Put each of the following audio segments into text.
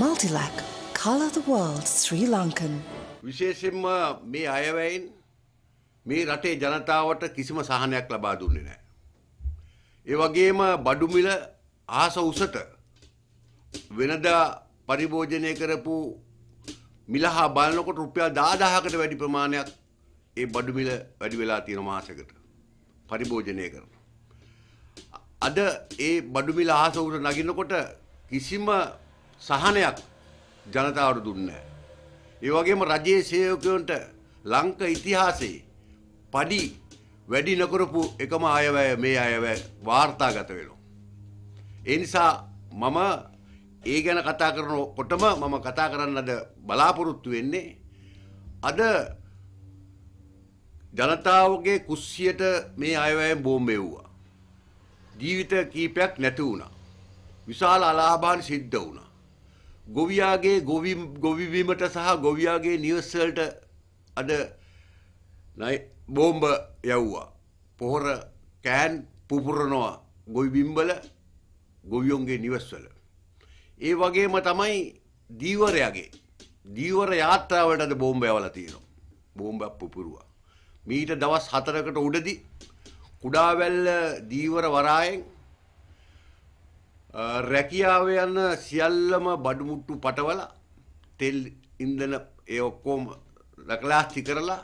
Multilac. Color the world Sri Lankan. විශේෂයෙන්ම මේ අයවැයින් මේ රටේ ජනතාවට කිසිම සහනයක් ලබා දුන්නේ නැහැ. ඒ වගේම බඩු මිල ආස උසට වෙනදා පරිභෝජනය කරපු මිලහා බලනකොට රුපියල් 10000කට වැඩි ප්‍රමාණයක් ඒ බඩු මිල වැඩි වෙලා තියෙන මාසයකට පරිභෝජනය කරන. අද ඒ බඩු මිල ආස උසට නගිනකොට කිසිම සහනයක් ජනතාවට දුන්නේ ඒ වගේම රජයේ සේවකයන්ට ලංක ඉතිහාසයේ පඩි වැඩි නොකරපු එකම අයවැය මේ අයවැය වාර්තාගත වෙනවා. ඒ නිසා මම ඒ ගැන කතා කරනකොටම මම කතා කරන්නද බලාපොරොත්තු වෙන්නේ අද ජනතාවගේ කුස්සියට මේ අයවැයෙන් බෝම්බ එව්වා. ජීවිත කීපයක් නැති වුණා. විශාල අලාභාන් සිද්ධ වුණා. ගොවියාගේ ගොවි ගොවිවීමට සහ ගොවියාගේ නිවස්සල්ට අද බෝම්බ යව්වා. පොහොර කෑන් පුපුරනවා ගොවිබිම්බල ගොවියොන්ගේ නිවස්වල. ඒ වගේම තමයි දීවරයාගේ දීවර යාත්‍රාවට අද බෝම්බ යවලා තියෙනවා. බෝම්බයක් පුපුරුවා. මීට දවස් 4කට උඩදී කුඩාවැල්ල දීවර වරායෙන් රැකියාව යන සියල්ලම බඩමුට්ටු පටවලා තෙල් ඉන්ධන ඒ ඔක්කොම ලකලාස්ති කරලා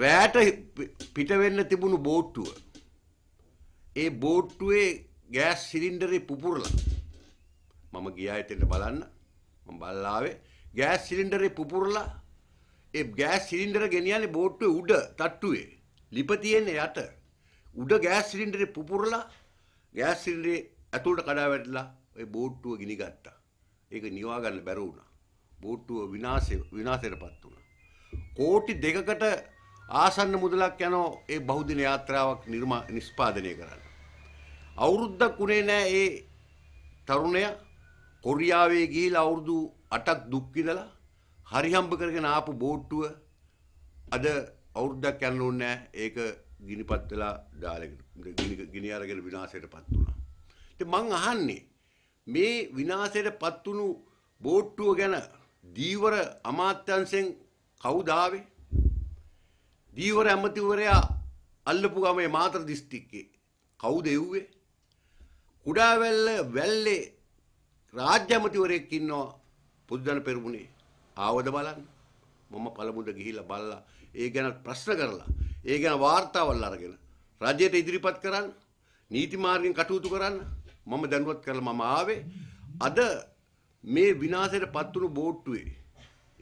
රෑට පිට වෙන්න තිබුණු බෝට්ටුව ඒ බෝට්ටුවේ ගෑස් සිලින්ඩරේ පුපුරලා මම ගියා එතෙන්ට බලන්න මම බල්ලාවේ ගෑස් සිලින්ඩරේ පුපුරලා ඒ ගෑස් සිලින්ඩර ගෙනියන්නේ බෝට්ටුවේ උඩ තට්ටුවේ ලිප තියෙන යට උඩ ගෑස් සිලින්ඩරේ පුපුරලා ගෑස් සිලින්ඩරේ ඇතුළට කඩා වැටිලා ওই බෝට්ටුව ගිනි ගත්තා. ඒක නිවා ගන්න බැරුව වුණා. බෝට්ටුව විනාශය විනාශයටපත් වුණා. කෝටි දෙකකට ආසන්න මුදලක් යනවා ඒ බහුදින යාත්‍රාවක් නිර්මා නිෂ්පාදනය කරන්න. අවුරුද්දක් උනේ නෑ ඒ තරුණයා කොරියාවේ ගිහිලා අවුරුදු 8ක් දුක් විඳලා හරිහම්බ කරගෙන ආපු බෝට්ටුව අද අවුරුද්දක් යන්න ඕනේ නෑ ඒක ගිනිපත් වෙලා ඩාලගෙන ගිනි අරගෙන විනාශයටපත් වුණා. මං අහන්නේ මේ විනාශයටපත් වුණු බෝට්ටුව ගැන දීවර අමාත්‍යංශෙන් කවුද ආවේ? දීවර ඇමතිවරයා අල්ලපු ගමේ මාතර දිස්ත්‍රික්කේ කවුද එව්වේ? කුඩාවැල්ල වැල්ලේ රාජ්‍ය ඇමතිවරයෙක් ඉන්නවා පුදුජන පෙරමුණේ. ආවද බලන්න. මම පළමුද ගිහිල්ලා බලලා ඒ ගැන ප්‍රශ්න කරලා ඒ ගැන වාර්තාවල් අරගෙන රජයට ඉදිරිපත් කරන්න නීති මාර්ගෙන් කටයුතු කරන්න මම දැනුවත් කරලා මම ආවේ අද මේ විනාශයට පත් වුණු බෝට්ටුවේ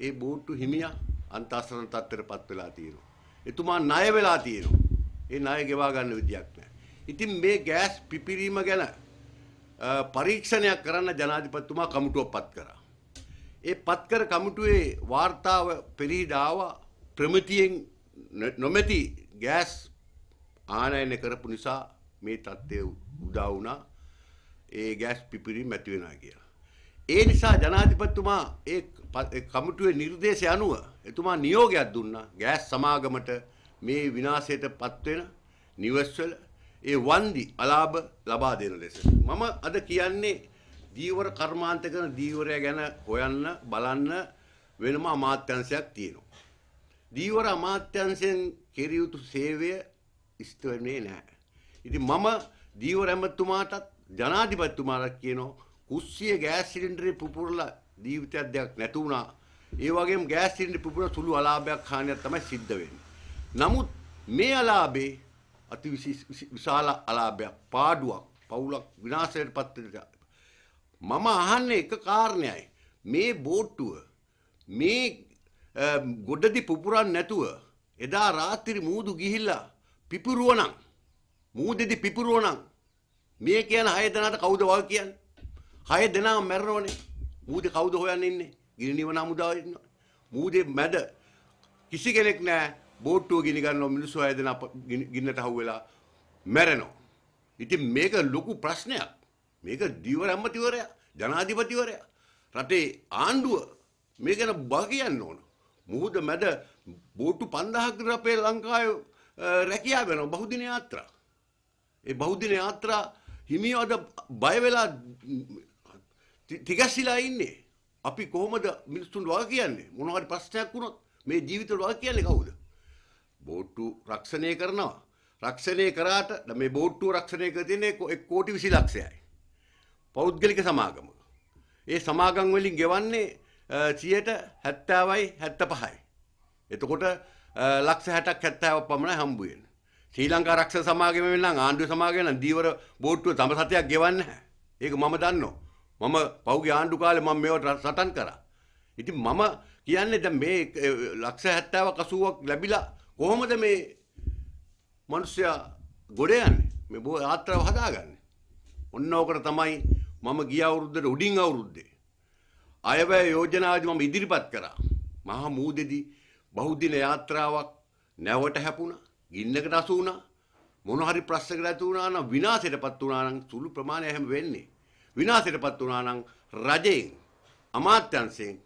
ඒ බෝට්ටු හිමියා අන්තාසරණ තත්ත්වයටපත් වෙලා තියෙනවා. එතුමා ණය වෙලා තියෙනවා. ඒ ණය ගෙවා ගන්න විදියක් නැහැ. ඉතින් මේ ගෑස් පිපිරීම ගැන පරීක්ෂණයක් කරන්න ජනාධිපතිතුමා කමිටුවක්පත් කරා. ඒ පත්කර කමිටුවේ වාර්තාව පෙරහිදාව ප්‍රමිතියෙන් නොමැති ගෑස් ආනයන කරපු නිසා මේ තත්ත්වය උදා වුණා. ඒ ගෑස් පිපිරීම ඇති වෙනවා කියලා. ඒ නිසා ජනාධිපතිතුමා ඒ කමිටුවේ නිර්දේශය අනුව එතුමා නියෝගයක් දුන්නා ගෑස් සමාගමට මේ විනාශයට පත්වෙන නිවස්වල ඒ වන්දි අලාභ ලබා දෙන ලෙස මම අද කියන්නේ දීවර කර්මාන්ත කරන දීවරය ගැන හොයන්න බලන්න වෙනම අමාත්‍යංශයක් තියෙනවා. දීවර අමාත්‍යංශයෙන් කෙරිය යුතු සේවය ඉස්තවන්නේ නැහැ. ඉතින් මම දීවර ඇමතුමාටත් ජනාධිපතිතුමාලක් කියනවා කුස්සිය ගෑස් සිලින්ඩරේ පුපුරලා ජීවිතයක් දෙයක් නැතු වුණා. ඒ වගේම ගෑස් සිලින්ඩරේ පුපුරන සුළු අලාභයක් හානියක් තමයි සිද්ධ වෙන්නේ. නමුත් මේ අලාභේ අති විශාල අලාභයක්, පාඩුවක්, පවුලක් විනාශයට පත් මම අහන්නේ එක කාරණයයි. මේ බෝට්ටුව මේ ගොඩදි පුපුරන් නැතුව එදා රාත්‍රී මූදු ගිහිල්ලා පිපිරුවනම් මූදෙදි පිපිරුවනම් මේ කියන හය දෙනාට කවුද වග කියන්නේ? හය දෙනාම මැරෙනවනේ. මූදේ කවුද හොයන්න ඉන්නේ? ගිනිනිවන හමුදාව ඉන්නවා. මූදේ මැද කිසි කෙනෙක් නැහැ. බෝට්ටුව ගිනි ගන්නවා මිනිස්සු හය දෙනා ගින්නට හවු වෙලා මැරෙනවා. ඉතින් මේක ලොකු ප්‍රශ්නයක්. මේක දීවර අම්මතිවරයා, ජනාධිපතිවරයා, රටේ ආණ්ඩුව මේ ගැන බා කියන්න ඕන. මුහුද මැද බෝට්ටු 5000 කට අපේ ලංකාවේ රැකියාව වෙනවා බහුදින යාත්‍රා. ඒ බහුදින යාත්‍රා හිමියෝ අද බය වෙලා තිගැස්සිලා ඉන්නේ. අපි කොහොමද මිනිස්සුන් වග කියන්නේ? මොනවා හරි ප්‍රශ්නයක් වුණොත් මේ ජීවිතවල වග කියන්නේ කවුද? බෝට්ටු රක්ෂණය කරනවා. රක්ෂණය කරාට මේ බෝට්ටු රක්ෂණය කර තියන්නේ 1 කෝටි 20 ලක්ෂයයි. පෞද්ගලික සමාගම. ඒ සමාගම් වලින් ගෙවන්නේ 70යි 75යි. එතකොට ලක්ෂ 60ක් 70ක් පමණයි හම්බ වෙන්නේ. ශ්‍රී ලංකා ආරක්ෂක සමාගමේ නම් ආණ්ඩුවේ සමාගමේ නම් දීවර බෝට්ටුව තම සතයක් ගෙවන්නේ නැහැ. ඒක මම දන්නවා. මම පහුගිය ආණ්ඩු කාලේ මම මේවට සටන් කරා. ඉතින් මම කියන්නේ දැන් මේ ලක්ෂ 70ක් 80ක් ලැබිලා කොහොමද මේ මිනිස්සයා ගොඩ යන්නේ? මේ බෝ ආත්‍රාව හදාගන්නේ. ඔන්න ඕකට තමයි මම ගිය අවුරුද්දේ උඩින් අවුරුද්දේ අයවැය යෝජනාවදි මම ඉදිරිපත් කරා. මහා මූදෙදි බහුදින යාත්‍රාවක් නැවට හැපුණා. ගින්නකට අසු වුණා මොන හරි ප්‍රශ්නකට ඇති වුණා නම් විනාශයටපත් වුණා නම් සුළු ප්‍රමාණයක් හැම වෙන්නේ විනාශයටපත් වුණා නම් රජයෙන් අමාත්‍යංශයෙන්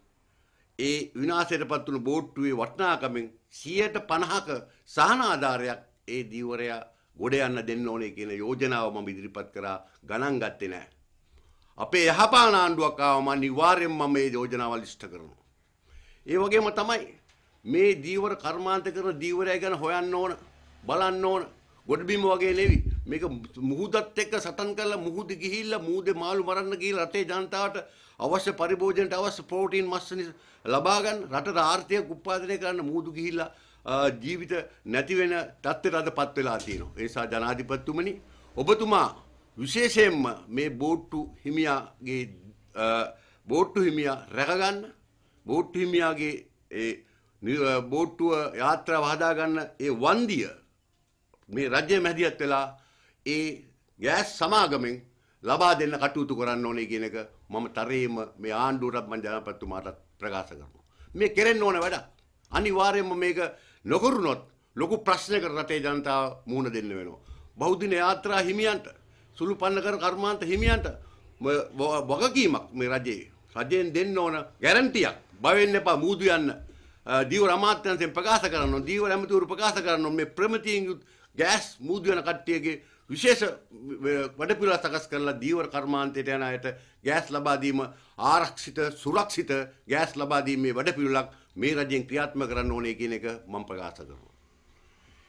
ඒ විනාශයටපත් වුණු බෝට්ටුවේ වටිනාකමෙන් 150ක සහනාධාරයක් ඒ දීවරයා ගොඩ යන්න දෙන්න ඕනේ කියන යෝජනාව මම ඉදිරිපත් කරා ගණන් ගත්තේ නැහැ. අපේ යහපාන ආණ්ඩුවක් ආව මම අනිවාර්යෙන්ම මේ යෝජනාවල් ඉෂ්ට කරනවා. ඒ වගේම තමයි මේ දීවර කර්මාන්ත කරන දීවරය ගැන හොයන්න ඕනේ බලන්න ඕන. ගොඩබිම වගේ නෙවි. මේක මුහුදත් එක්ක සටන් කරලා මුහුද ගිහිල්ලා මුහුදේ මාළු මරන්න ගිහිල්ලා රටේ ජනතාවට අවශ්‍ය පරිභෝජනයට අවශ්‍ය ප්‍රෝටීන් මස් ලබා ගන්න රටට ආර්ථික උත්පාදනය කරන්න මුහුදු ගිහිල්ලා ජීවිත නැති වෙන තත්ත්වයට අදපත් වෙලා තියෙනවා. ඒ නිසා ජනාධිපතිතුමනි ඔබතුමා විශේෂයෙන්ම මේ බෝට්ටු හිමියාගේ බෝට්ටු හිමියා රැකගන්න බෝට්ටු හිමියාගේ ඒ බෝට්ටුව යාත්‍රාව හදාගන්න ඒ වන්දිය මේ රජය මැදිහත් වෙලා ඒ ගෑස් සමාගමෙන් ලබා දෙන්න කටයුතු කරන්න ඕනේ කියන එක මම තරේම මේ ආණ්ඩුවට මම ජනපතිතුමාට ප්‍රකාශ කරනවා. මේ කෙරෙන්න ඕන වැඩක්. අනිවාර්යයෙන්ම මේක නොකරුනොත් ලොකු ප්‍රශ්නයකට රටේ ජනතාව මුහුණ දෙන්න වෙනවා. බෞද්ධින යාත්‍රා හිමියන්ට සුළු පන්න කර කර්මාන්ත හිමියන්ට වගකීමක් මේ රජයේ රජයෙන් දෙන්න ඕන ගැරන්ටියක් බවෙන්න එපා මූදු යන්න දීවර අමාත්‍යංශයෙන් ප්‍රකාශ කරනවා දීවර ඇමතිවරු ප්‍රකාශ කරනවා මේ ප්‍රමිතියෙන් යුත් ගෑස් මූදු යන කට්ටියගේ විශේෂ වැඩපිළිවෙළ සකස් කරලා දීවර කර්මාන්තයට යන අයට ගෑස් ලබා දීම ආරක්ෂිත සුරක්ෂිත ගෑස් ලබා දීමේ වැඩපිළිවෙළක් මේ රජයෙන් ක්‍රියාත්මක කරන්න ඕනේ කියන එක මම ප්‍රකාශ කරනවා.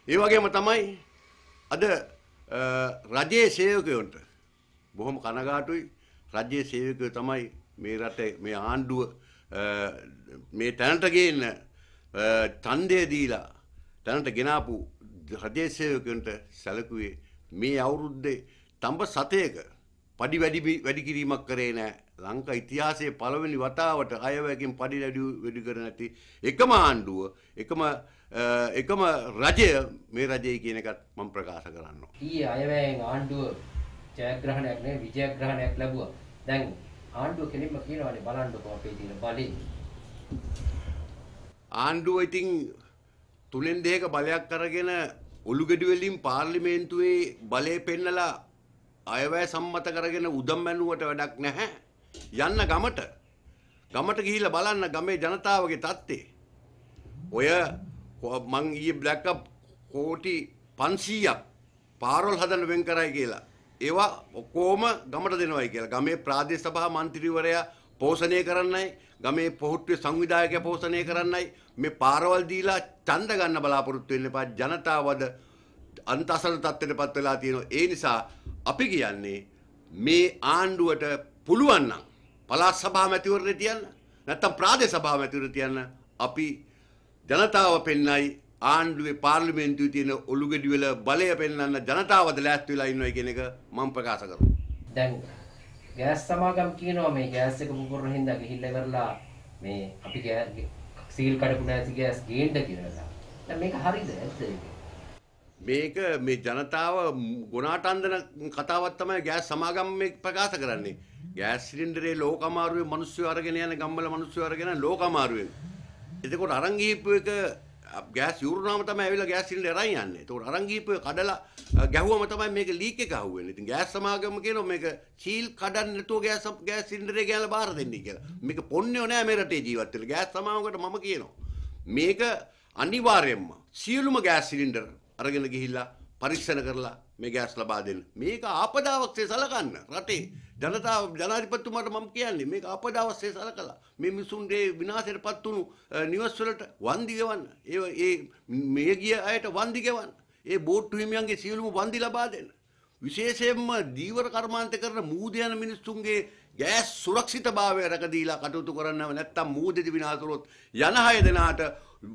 ඒ වගේම තමයි අද රජයේ සේවකයන්ට බොහොම කනගාටුයි රජයේ සේවකයෝ තමයි මේ රටේ මේ ආණ්ඩුව මේ තැනට ගේන්න ඡන්දය දීලා තැනට ගෙනාපු රජයේ සේවකයන්ට සැලකුවේ මේ අවුරුද්දේ තඹ සතයක පඩි වැඩි වැඩි කිරීමක් කරේ නෑ. ලංකා ඉතිහාසයේ පළවෙනි වතාවට අයවැයකින් පඩි වැඩි වැඩි කර නැති එකම ආණ්ඩුව එකම එකම රජය මේ රජය කියන එකත් මම ප්‍රකාශ කරනවා. ඊයේ අයවැයෙන් ආණ්ඩුව ජයග්‍රහණයක් නෙවෙයි විජයග්‍රහණයක් ලැබුවා. දැන් ආණ්ඩුව කෙලින්ම කියනවානේ බලන්නකෝ අපේ තියෙන බලේ. ආණ්ඩුව ඉතින් තුනෙන් දෙක බලයක් කරගෙන ඔළුගෙඩිවලින් පාර්ලිමේන්තුවේ බලය පෙන්නලා අයවැය සම්මත කරගෙන උදම්මැණුවට වැඩක් නැහැ. යන්න ගමට. ගමට ගිහිල්ලා බලන්න ගමේ ජනතාවගේ තත්ත්වය. ඔය මං ඊයේ බ්ලැක් අප් කෝටි 500ක් පාරවල් හදන්න වෙන් කරයි කියලා. ඒවා ඔක්කොම ගමට දෙනවයි කියලා. ගමේ ප්‍රාදේශ සභා මන්ත්‍රීවරයා පෝෂණය කරන්නයි ගමේ පොහොට්ටුවේ සංවිධායකය පෝෂණය කරන්නයි මේ පාරවල් දීලා ඡන්ද ගන්න බලාපොරොත්තු වෙන්න එපා ජනතාවද අන්තසන තත්ත්වයටපත් වෙලා තියෙනවා ඒ නිසා අපි කියන්නේ මේ ආණ්ඩුවට පුළුවන් නම් පළාත් සභා මැතිවරණ තියන්න නැත්නම් ප්‍රාදේශ සභා මැතිවරණ තියන්න අපි ජනතාව පෙන්නයි ආණ්ඩුවේ පාර්ලිමේන්තුවේ තියෙන ඔලුගෙඩි වල බලය පෙන්වන්න ජනතාවද ලෑස්ති වෙලා ඉන්නවා කියන එක මම ප්‍රකාශ කරනවා. දැන් ගෑස් සමාගම් කියනවා මේ ගෑස් එක පුපුරන හින්දා ගිහිල්ලා ඉවරලා මේ අපි සීල් කඩපු නැති ගෑස් ගේන්න කියලා. දැන් මේක හරිද ඇත්ත මේක මේ ජනතාව ගොනාට අන්දන කතාවක් තමයි ගෑස් සමාගම් මේ ප්‍රකාශ කරන්නේ. ගෑස් සිලින්ඩරේ ලෝක අමාරුවේ මිනිස්සු අරගෙන යන ගම්වල මිනිස්සු අරගෙන ලෝක අමාරුවේ. එතකොට අරන් ගිහිප්පු එක ගෑස් යූරුනාම තමයි ඇවිල්ලා ගෑස් සිලින්ඩර් අරන් යන්නේ. එතකොට අරන් ගිහිප්පු කඩලා ගැහුවම තමයි මේක ලීක් එක අහුවෙන්නේ. ඉතින් ගෑස් සමාගම කියනවා මේක සීල් කඩන්න නැතුව ගෑස් ගෑස් සිලින්ඩරේ ගෑනලා බාර දෙන්නයි කියලා. මේක පොන්නේෝ නෑ මේ රටේ ජීවත් වෙලා. ගෑස් සමාගමකට මම කියනවා. මේක අනිවාර්යයෙන්ම සියලුම ගෑස් සිලින්ඩර් අරගෙන ගිහිල්ලා පරීක්ෂණ කරලා මේ ගෑස් ලබා දෙන්න. මේක ආපදාවක් සලකන්න රටේ ජනතාව ජනාධිපතිතුමාට මම කියන්නේ මේක ආපදාවක් සලකලා මේ මිනිසුන්ගේ විනාශයටපත් වුණු නිවස් වලට වන්දි ගෙවන්න. ඒ මේ ගිය අයට වන්දි ගෙවන්න. ඒ බෝට්ටු හිමියන්ගේ සියලුම වන්දි ලබා දෙන්න. විශේෂයෙන්ම දීවර කර්මාන්ත කරන මූද යන මිනිස්සුන්ගේ ගෑස් සුරක්ෂිතභාවය රැකදීලා කටයුතු කරන්නව නැත්තම් මූදෙදි විනාශ කරොත් යන හය දෙනාට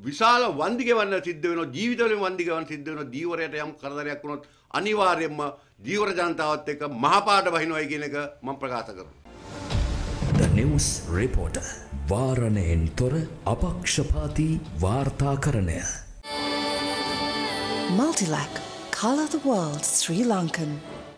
විශාල වන්දි ගෙවන්න සිද්ධ වෙනවා ජීවිතවලින් වන්දි ගෙවන්න සිද්ධ වෙනවා දීවරයට යම් කරදරයක් වුණොත් අනිවාර්යයෙන්ම දීවර ජනතාවත් එක්ක මහපාඩ වහිනවයි කියන එක මම ප්‍රකාශ කරනවා. The News Reporter වාරණයෙන් තොර අපක්ෂපාතී වාර්තාකරණය Multilac, colour the world Sri Lankan.